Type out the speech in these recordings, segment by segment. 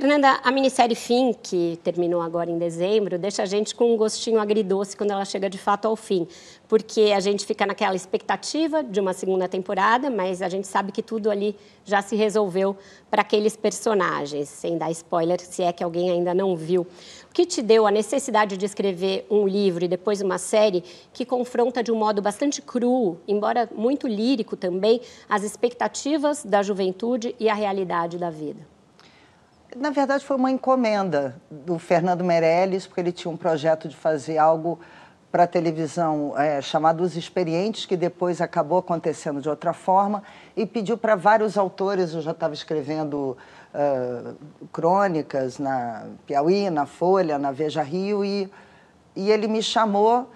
Fernanda, a minissérie Fim, que terminou agora em dezembro, deixa a gente com um gostinho agridoce quando ela chega de fato ao fim, porque a gente fica naquela expectativa de uma segunda temporada, mas a gente sabe que tudo ali já se resolveu para aqueles personagens, sem dar spoiler, se é que alguém ainda não viu. O que te deu a necessidade de escrever um livro e depois uma série que confronta de um modo bastante cru, embora muito lírico também, as expectativas da juventude e a realidade da vida? na verdade, foi uma encomenda do Fernando Meirelles, porque ele tinha um projeto de fazer algo para a televisão é, chamado Os Experientes, que depois acabou acontecendo de outra forma, e pediu para vários autores, eu já estava escrevendo uh, crônicas na Piauí, na Folha, na Veja Rio, e, e ele me chamou,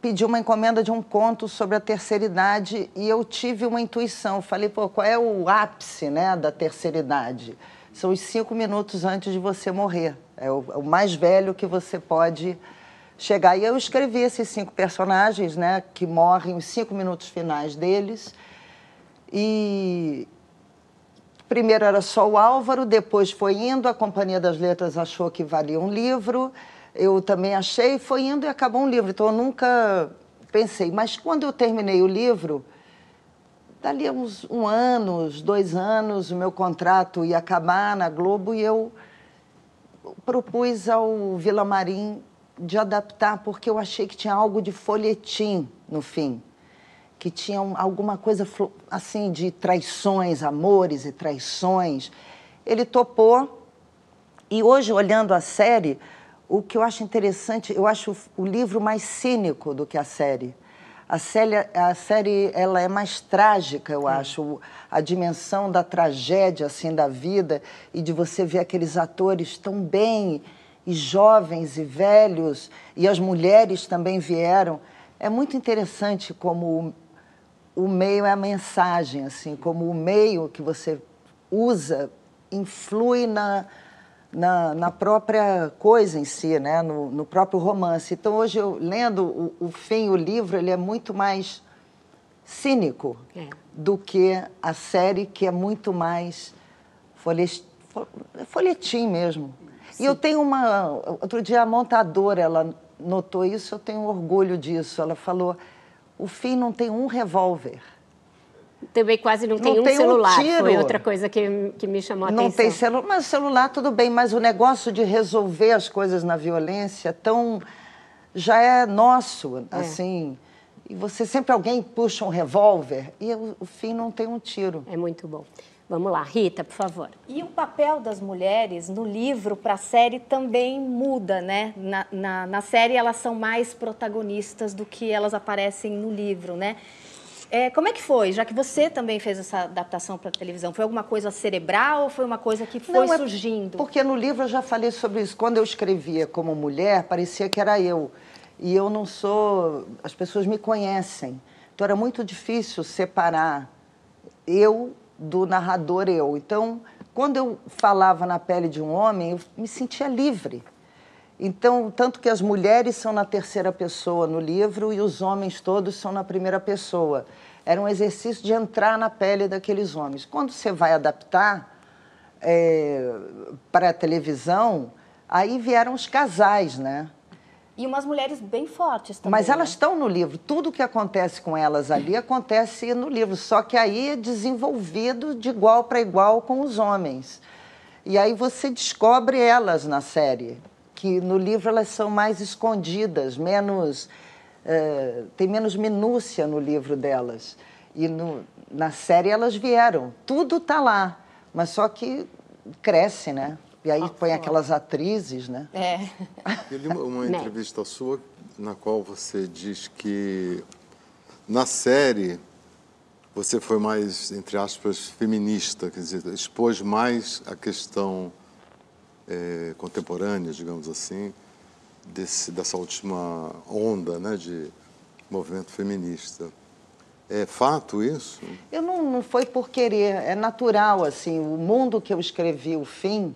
pediu uma encomenda de um conto sobre a terceira idade, e eu tive uma intuição, falei, pô, qual é o ápice né, da terceira idade? são os cinco minutos antes de você morrer. É o, é o mais velho que você pode chegar. E eu escrevi esses cinco personagens, né, que morrem os cinco minutos finais deles. E primeiro era só o Álvaro, depois foi indo, a Companhia das Letras achou que valia um livro, eu também achei, foi indo e acabou um livro. Então eu nunca pensei. Mas quando eu terminei o livro, dali uns um ano, dois anos, o meu contrato ia acabar na Globo e eu propus ao Vila Marim de adaptar porque eu achei que tinha algo de folhetim no fim, que tinha alguma coisa assim de traições, amores e traições. Ele topou e hoje olhando a série, o que eu acho interessante, eu acho o livro mais cínico do que a série a série, a série ela é mais trágica, eu é. acho. A dimensão da tragédia assim da vida e de você ver aqueles atores tão bem e jovens e velhos e as mulheres também vieram. É muito interessante como o, o meio é a mensagem, assim, como o meio que você usa influi na, na, na própria coisa em si, né? no, no próprio romance. Então, hoje, eu, lendo o, o fim, o livro, ele é muito mais cínico é. do que a série, que é muito mais folhet... folhetim mesmo. Sim. E eu tenho uma. Outro dia, a montadora, ela notou isso, eu tenho orgulho disso. Ela falou: o fim não tem um revólver também quase não tem não um tem celular. Um Foi outra coisa que, que me chamou a não atenção. Não tem celular, mas celular tudo bem, mas o negócio de resolver as coisas na violência tão já é nosso, é. assim. E você sempre alguém puxa um revólver e o, o fim não tem um tiro. É muito bom. Vamos lá, Rita, por favor. E o papel das mulheres no livro para a série também muda, né? Na, na, na, série elas são mais protagonistas do que elas aparecem no livro, né? É, como é que foi, já que você também fez essa adaptação para televisão? Foi alguma coisa cerebral ou foi uma coisa que foi Não, é surgindo? Porque no livro eu já falei sobre isso. Quando eu escrevia como mulher, parecia que era eu. E eu não sou. As pessoas me conhecem. Então era muito difícil separar eu do narrador eu. Então, quando eu falava na pele de um homem, eu me sentia livre. Então, tanto que as mulheres são na terceira pessoa no livro e os homens todos são na primeira pessoa. Era um exercício de entrar na pele daqueles homens. Quando você vai adaptar é, para a televisão, aí vieram os casais, né? E umas mulheres bem fortes também. Mas elas né? estão no livro. Tudo o que acontece com elas ali acontece no livro. Só que aí é desenvolvido de igual para igual com os homens. E aí você descobre elas na série que no livro elas são mais escondidas, menos eh, tem menos minúcia no livro delas. E no, na série elas vieram, tudo está lá, mas só que cresce, né? E aí põe aquelas atrizes, né? É. Eu li uma, uma né? entrevista sua na qual você diz que na série você foi mais, entre aspas, feminista, quer dizer, expôs mais a questão é, contemporâneas, digamos assim, desse, dessa última onda né, de movimento feminista. É fato isso? Eu não, não foi por querer, é natural assim. O mundo que eu escrevi, o fim,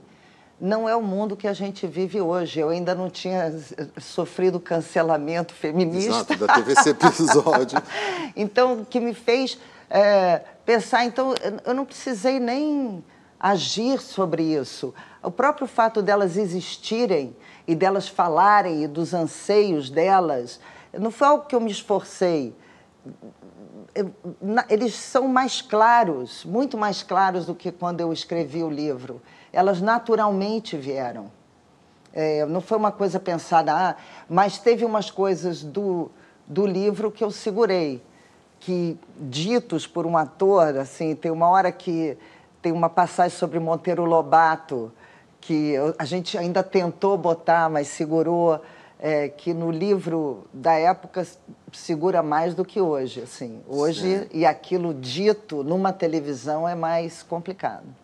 não é o mundo que a gente vive hoje. Eu ainda não tinha sofrido cancelamento feminista. Exato, da TVC esse episódio. então, o que me fez é, pensar, então, eu não precisei nem agir sobre isso o próprio fato delas existirem e delas falarem e dos anseios delas, não foi algo que eu me esforcei. Eles são mais claros, muito mais claros do que quando eu escrevi o livro. Elas naturalmente vieram. É, não foi uma coisa pensada, ah, mas teve umas coisas do, do livro que eu segurei, que ditos por um ator, assim, tem uma hora que tem uma passagem sobre Monteiro Lobato, que a gente ainda tentou botar, mas segurou, é, que no livro da época segura mais do que hoje. Assim. Hoje, Sim. e aquilo dito numa televisão é mais complicado.